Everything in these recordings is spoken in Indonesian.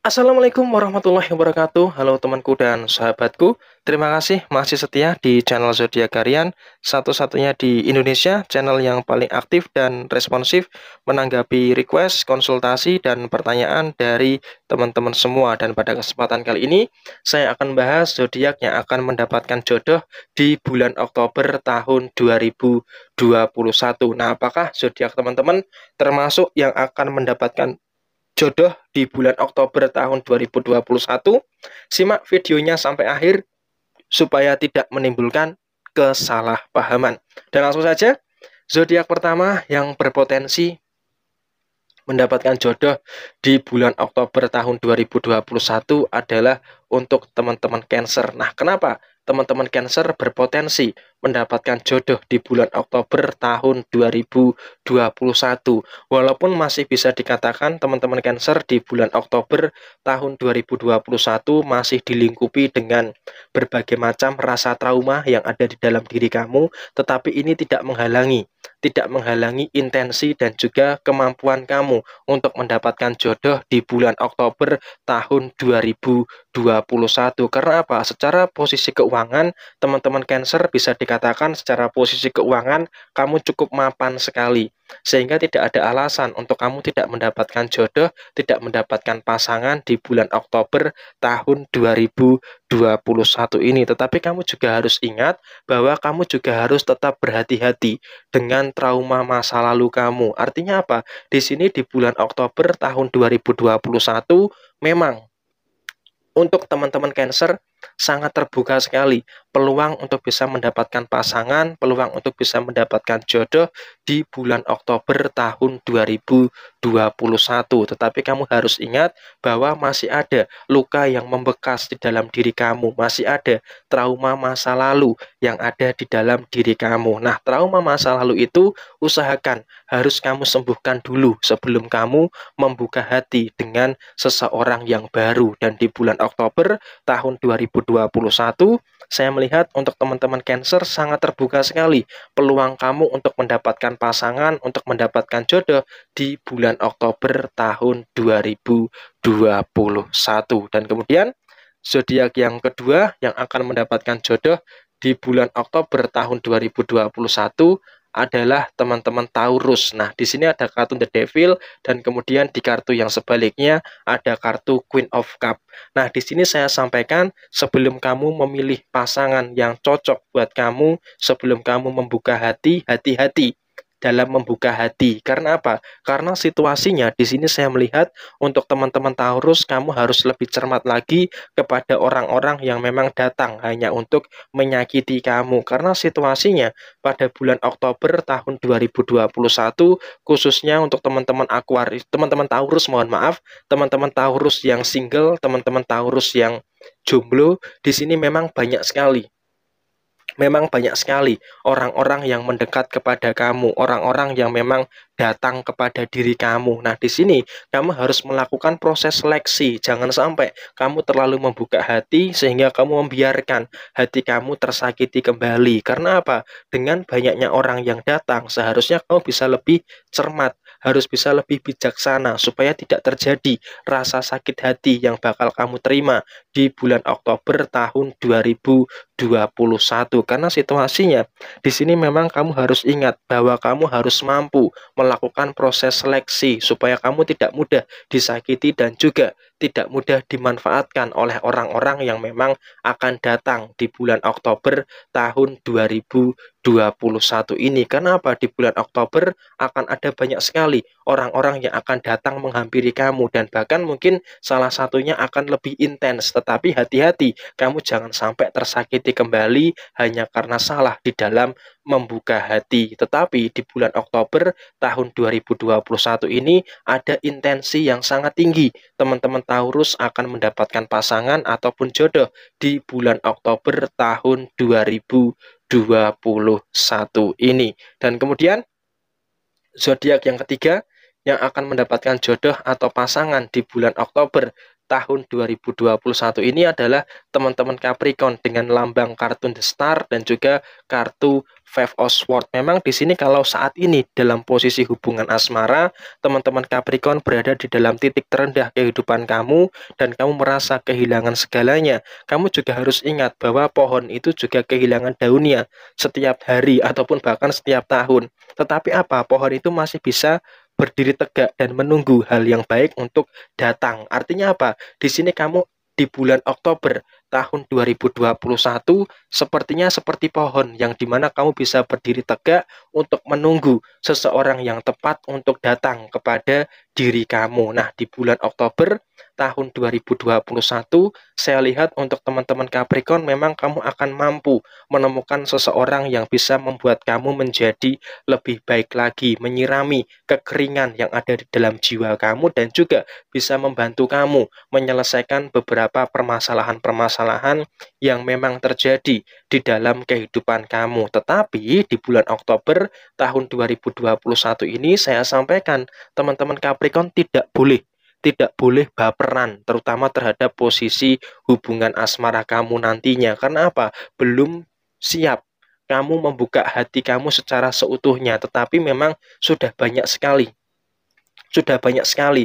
Assalamualaikum warahmatullahi wabarakatuh. Halo temanku dan sahabatku. Terima kasih masih setia di channel Zodiak Harian, satu-satunya di Indonesia, channel yang paling aktif dan responsif menanggapi request, konsultasi dan pertanyaan dari teman-teman semua. Dan pada kesempatan kali ini, saya akan bahas zodiak yang akan mendapatkan jodoh di bulan Oktober tahun 2021. Nah, apakah zodiak teman-teman termasuk yang akan mendapatkan Jodoh di bulan Oktober tahun 2021. Simak videonya sampai akhir supaya tidak menimbulkan kesalahpahaman. Dan langsung saja, zodiak pertama yang berpotensi mendapatkan jodoh di bulan Oktober tahun 2021 adalah untuk teman-teman Cancer. Nah, kenapa teman-teman Cancer berpotensi mendapatkan jodoh di bulan Oktober tahun 2021. Walaupun masih bisa dikatakan teman-teman Cancer di bulan Oktober tahun 2021 masih dilingkupi dengan berbagai macam rasa trauma yang ada di dalam diri kamu, tetapi ini tidak menghalangi tidak menghalangi intensi dan juga kemampuan kamu untuk mendapatkan jodoh di bulan Oktober tahun 2021. Karena apa? Secara posisi keuangan, teman-teman Cancer bisa dikatakan dikatakan secara posisi keuangan kamu cukup mapan sekali, sehingga tidak ada alasan untuk kamu tidak mendapatkan jodoh, tidak mendapatkan pasangan di bulan Oktober tahun 2021 ini. Tetapi kamu juga harus ingat bahwa kamu juga harus tetap berhati-hati dengan trauma masa lalu kamu. Artinya apa? Di sini di bulan Oktober tahun 2021 memang untuk teman-teman Cancer sangat terbuka sekali peluang untuk bisa mendapatkan pasangan, peluang untuk bisa mendapatkan jodoh di bulan Oktober tahun 2021. Tetapi kamu harus ingat bahwa masih ada luka yang membekas di dalam diri kamu, masih ada trauma masa lalu yang ada di dalam diri kamu. Nah, trauma masa lalu itu usahakan harus kamu sembuhkan dulu sebelum kamu membuka hati dengan seseorang yang baru dan di bulan Oktober tahun 2021 saya melihat untuk teman-teman Cancer sangat terbuka sekali peluang kamu untuk mendapatkan pasangan, untuk mendapatkan jodoh di bulan Oktober tahun 2021. Dan kemudian zodiak yang kedua yang akan mendapatkan jodoh di bulan Oktober tahun 2021 adalah teman-teman Taurus. Nah, di sini ada kartu The Devil dan kemudian di kartu yang sebaliknya ada kartu Queen of Cup. Nah, di sini saya sampaikan sebelum kamu memilih pasangan yang cocok buat kamu, sebelum kamu membuka hati, hati-hati dalam membuka hati. Karena apa? Karena situasinya di sini saya melihat untuk teman-teman Taurus kamu harus lebih cermat lagi kepada orang-orang yang memang datang hanya untuk menyakiti kamu. Karena situasinya pada bulan Oktober tahun 2021 khususnya untuk teman-teman Aquarius, teman-teman Taurus mohon maaf, teman-teman Taurus yang single, teman-teman Taurus yang jomblo, di sini memang banyak sekali memang banyak sekali orang-orang yang mendekat kepada kamu, orang-orang yang memang datang kepada diri kamu. Nah, di sini kamu harus melakukan proses seleksi. Jangan sampai kamu terlalu membuka hati sehingga kamu membiarkan hati kamu tersakiti kembali. Karena apa? Dengan banyaknya orang yang datang, seharusnya kamu bisa lebih cermat, harus bisa lebih bijaksana supaya tidak terjadi rasa sakit hati yang bakal kamu terima di bulan Oktober tahun 2000. 21 karena situasinya di sini memang kamu harus ingat bahwa kamu harus mampu melakukan proses seleksi supaya kamu tidak mudah disakiti dan juga tidak mudah dimanfaatkan oleh orang-orang yang memang akan datang di bulan Oktober tahun 2021 ini. Karena apa? Di bulan Oktober akan ada banyak sekali orang-orang yang akan datang menghampiri kamu dan bahkan mungkin salah satunya akan lebih intens. Tetapi hati-hati, kamu jangan sampai tersakiti hati kembali hanya karena salah di dalam membuka hati. Tetapi di bulan Oktober tahun 2021 ini ada intensi yang sangat tinggi. Teman-teman Taurus akan mendapatkan pasangan ataupun jodoh di bulan Oktober tahun 2021 ini. Dan kemudian zodiak yang ketiga yang akan mendapatkan jodoh atau pasangan di bulan Oktober tahun 2021 ini adalah teman-teman Capricorn dengan lambang kartun The Star dan juga kartu Five of Swords. Memang di sini kalau saat ini dalam posisi hubungan asmara, teman-teman Capricorn berada di dalam titik terendah kehidupan kamu dan kamu merasa kehilangan segalanya. Kamu juga harus ingat bahwa pohon itu juga kehilangan daunnya setiap hari ataupun bahkan setiap tahun. Tetapi apa? Pohon itu masih bisa berdiri tegak dan menunggu hal yang baik untuk datang. Artinya apa? Di sini kamu di bulan Oktober tahun 2021 sepertinya seperti pohon yang dimana kamu bisa berdiri tegak untuk menunggu seseorang yang tepat untuk datang kepada diri kamu. Nah, di bulan Oktober tahun 2021, saya lihat untuk teman-teman Capricorn memang kamu akan mampu menemukan seseorang yang bisa membuat kamu menjadi lebih baik lagi, menyirami kekeringan yang ada di dalam jiwa kamu dan juga bisa membantu kamu menyelesaikan beberapa permasalahan-permasalahan permasalahan yang memang terjadi di dalam kehidupan kamu. Tetapi di bulan Oktober tahun 2021 ini saya sampaikan teman-teman Capricorn tidak boleh tidak boleh baperan terutama terhadap posisi hubungan asmara kamu nantinya karena apa belum siap kamu membuka hati kamu secara seutuhnya tetapi memang sudah banyak sekali sudah banyak sekali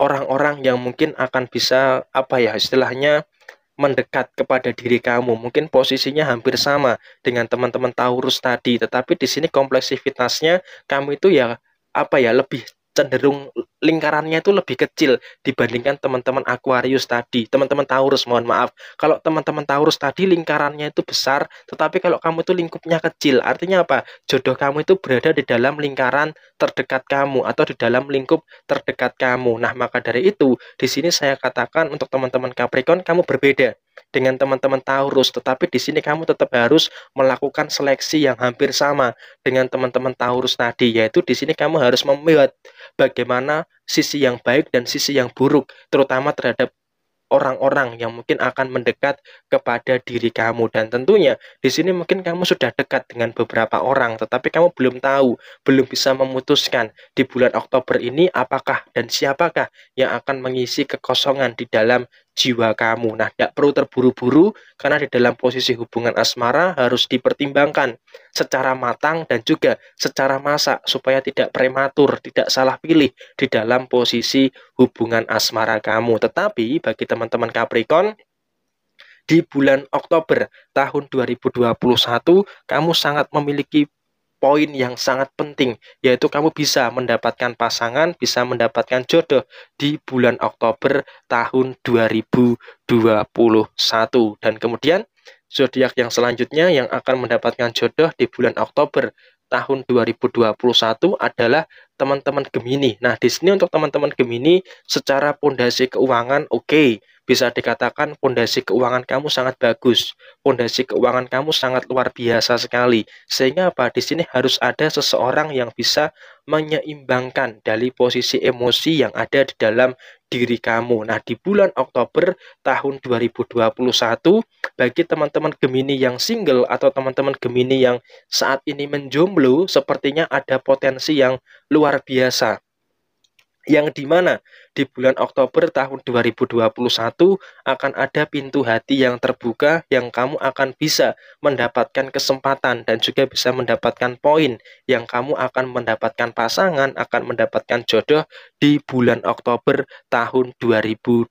orang-orang yang mungkin akan bisa apa ya istilahnya mendekat kepada diri kamu. Mungkin posisinya hampir sama dengan teman-teman Taurus tadi, tetapi di sini kompleksivitasnya kamu itu ya apa ya lebih cenderung lingkarannya itu lebih kecil dibandingkan teman-teman Aquarius tadi, teman-teman Taurus mohon maaf. Kalau teman-teman Taurus tadi lingkarannya itu besar, tetapi kalau kamu itu lingkupnya kecil, artinya apa? Jodoh kamu itu berada di dalam lingkaran terdekat kamu atau di dalam lingkup terdekat kamu. Nah, maka dari itu di sini saya katakan untuk teman-teman Capricorn kamu berbeda dengan teman-teman Taurus, tetapi di sini kamu tetap harus melakukan seleksi yang hampir sama dengan teman-teman Taurus tadi, yaitu di sini kamu harus membuat bagaimana sisi yang baik dan sisi yang buruk, terutama terhadap orang-orang yang mungkin akan mendekat kepada diri kamu dan tentunya di sini mungkin kamu sudah dekat dengan beberapa orang tetapi kamu belum tahu belum bisa memutuskan di bulan Oktober ini apakah dan siapakah yang akan mengisi kekosongan di dalam jiwa kamu. Nah, tidak perlu terburu-buru karena di dalam posisi hubungan asmara harus dipertimbangkan secara matang dan juga secara masak supaya tidak prematur, tidak salah pilih di dalam posisi hubungan asmara kamu. Tetapi bagi teman-teman Capricorn di bulan Oktober tahun 2021 kamu sangat memiliki poin yang sangat penting, yaitu kamu bisa mendapatkan pasangan, bisa mendapatkan jodoh di bulan Oktober tahun 2021. Dan kemudian zodiak yang selanjutnya yang akan mendapatkan jodoh di bulan Oktober tahun 2021 adalah teman-teman Gemini. Nah, di sini untuk teman-teman Gemini secara pondasi keuangan oke. Okay bisa dikatakan fondasi keuangan kamu sangat bagus, fondasi keuangan kamu sangat luar biasa sekali. Sehingga apa? Di sini harus ada seseorang yang bisa menyeimbangkan dari posisi emosi yang ada di dalam diri kamu. Nah, di bulan Oktober tahun 2021 bagi teman-teman Gemini yang single atau teman-teman Gemini yang saat ini menjomblo sepertinya ada potensi yang luar biasa yang di mana di bulan Oktober tahun 2021 akan ada pintu hati yang terbuka yang kamu akan bisa mendapatkan kesempatan dan juga bisa mendapatkan poin yang kamu akan mendapatkan pasangan, akan mendapatkan jodoh di bulan Oktober tahun 2021.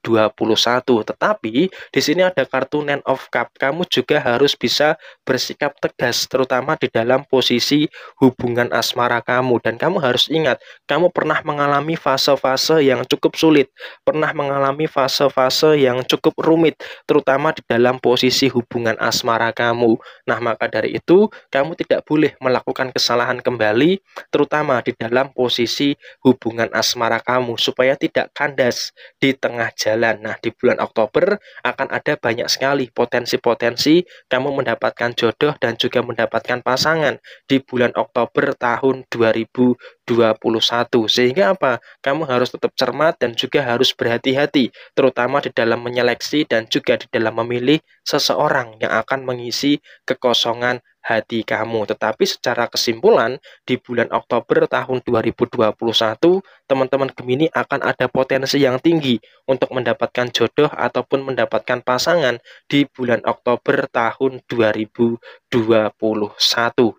Tetapi di sini ada kartu Nine of Cup. Kamu juga harus bisa bersikap tegas terutama di dalam posisi hubungan asmara kamu dan kamu harus ingat kamu pernah mengalami fase fase-fase yang cukup sulit, pernah mengalami fase-fase yang cukup rumit, terutama di dalam posisi hubungan asmara kamu. Nah, maka dari itu, kamu tidak boleh melakukan kesalahan kembali, terutama di dalam posisi hubungan asmara kamu, supaya tidak kandas di tengah jalan. Nah, di bulan Oktober akan ada banyak sekali potensi-potensi kamu mendapatkan jodoh dan juga mendapatkan pasangan di bulan Oktober tahun 2020 2021. Sehingga apa? Kamu harus tetap cermat dan juga harus berhati-hati, terutama di dalam menyeleksi dan juga di dalam memilih seseorang yang akan mengisi kekosongan hati kamu. Tetapi secara kesimpulan, di bulan Oktober tahun 2021, teman-teman Gemini akan ada potensi yang tinggi untuk mendapatkan jodoh ataupun mendapatkan pasangan di bulan Oktober tahun 2021.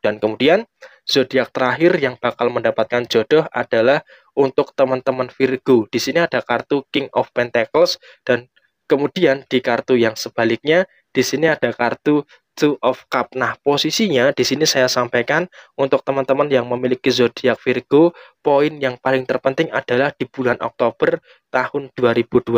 Dan kemudian zodiak terakhir yang bakal mendapatkan jodoh adalah untuk teman-teman Virgo. Di sini ada kartu King of Pentacles dan kemudian di kartu yang sebaliknya di sini ada kartu Two of Cup. Nah, posisinya di sini saya sampaikan untuk teman-teman yang memiliki zodiak Virgo poin yang paling terpenting adalah di bulan Oktober tahun 2021,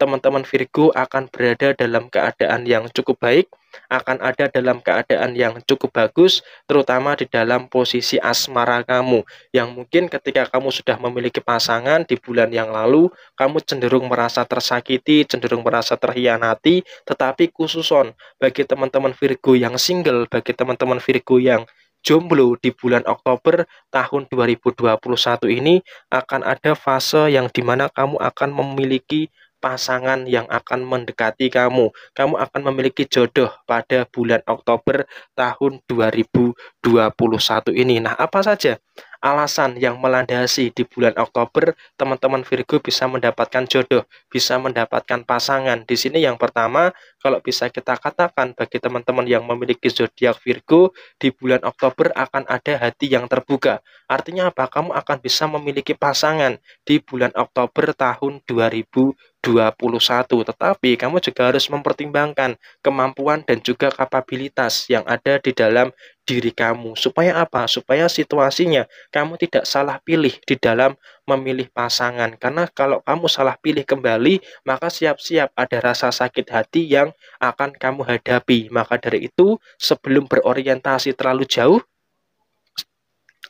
teman-teman Virgo akan berada dalam keadaan yang cukup baik, akan ada dalam keadaan yang cukup bagus, terutama di dalam posisi asmara kamu, yang mungkin ketika kamu sudah memiliki pasangan di bulan yang lalu, kamu cenderung merasa tersakiti, cenderung merasa terhianati, tetapi khususon bagi teman-teman Virgo yang single, bagi teman-teman Virgo yang jomblo di bulan Oktober tahun 2021 ini akan ada fase yang dimana kamu akan memiliki pasangan yang akan mendekati kamu. Kamu akan memiliki jodoh pada bulan Oktober tahun 2021 ini. Nah, apa saja alasan yang melandasi di bulan Oktober teman-teman Virgo bisa mendapatkan jodoh, bisa mendapatkan pasangan. Di sini yang pertama, kalau bisa kita katakan bagi teman-teman yang memiliki zodiak Virgo, di bulan Oktober akan ada hati yang terbuka. Artinya apa? Kamu akan bisa memiliki pasangan di bulan Oktober tahun 2020. 21. Tetapi kamu juga harus mempertimbangkan kemampuan dan juga kapabilitas yang ada di dalam diri kamu. Supaya apa? Supaya situasinya kamu tidak salah pilih di dalam memilih pasangan. Karena kalau kamu salah pilih kembali, maka siap-siap ada rasa sakit hati yang akan kamu hadapi. Maka dari itu, sebelum berorientasi terlalu jauh,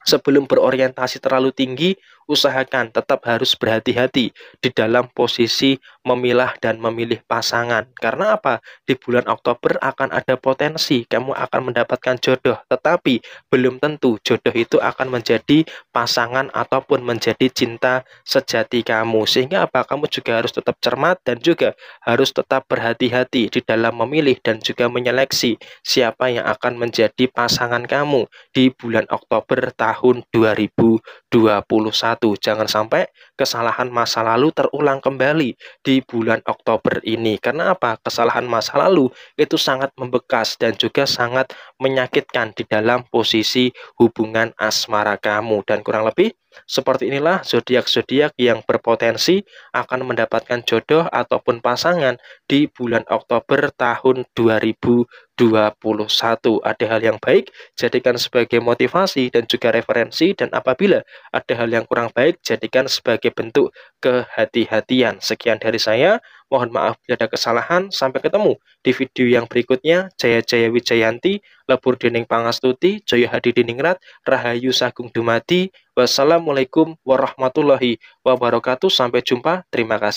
sebelum berorientasi terlalu tinggi, usahakan tetap harus berhati-hati di dalam posisi memilah dan memilih pasangan. Karena apa? Di bulan Oktober akan ada potensi kamu akan mendapatkan jodoh, tetapi belum tentu jodoh itu akan menjadi pasangan ataupun menjadi cinta sejati kamu. Sehingga apa? Kamu juga harus tetap cermat dan juga harus tetap berhati-hati di dalam memilih dan juga menyeleksi siapa yang akan menjadi pasangan kamu di bulan Oktober tahun 2021 Jangan sampai kesalahan masa lalu terulang kembali di bulan Oktober ini. Karena apa? Kesalahan masa lalu itu sangat membekas dan juga sangat menyakitkan di dalam posisi hubungan asmara kamu. Dan kurang lebih seperti inilah zodiak-zodiak yang berpotensi akan mendapatkan jodoh ataupun pasangan di bulan Oktober tahun 2021. Ada hal yang baik, jadikan sebagai motivasi dan juga referensi dan apabila ada hal yang kurang baik, jadikan sebagai bentuk kehati-hatian. Sekian dari saya, mohon maaf bila ada kesalahan. Sampai ketemu di video yang berikutnya. Jaya Jaya Wijayanti, Lebur Dening Pangastuti, Joyo Hadi Diningrat, Rahayu Sagung Dumadi, Wassalamualaikum warahmatullahi wabarakatuh. Sampai jumpa. Terima kasih.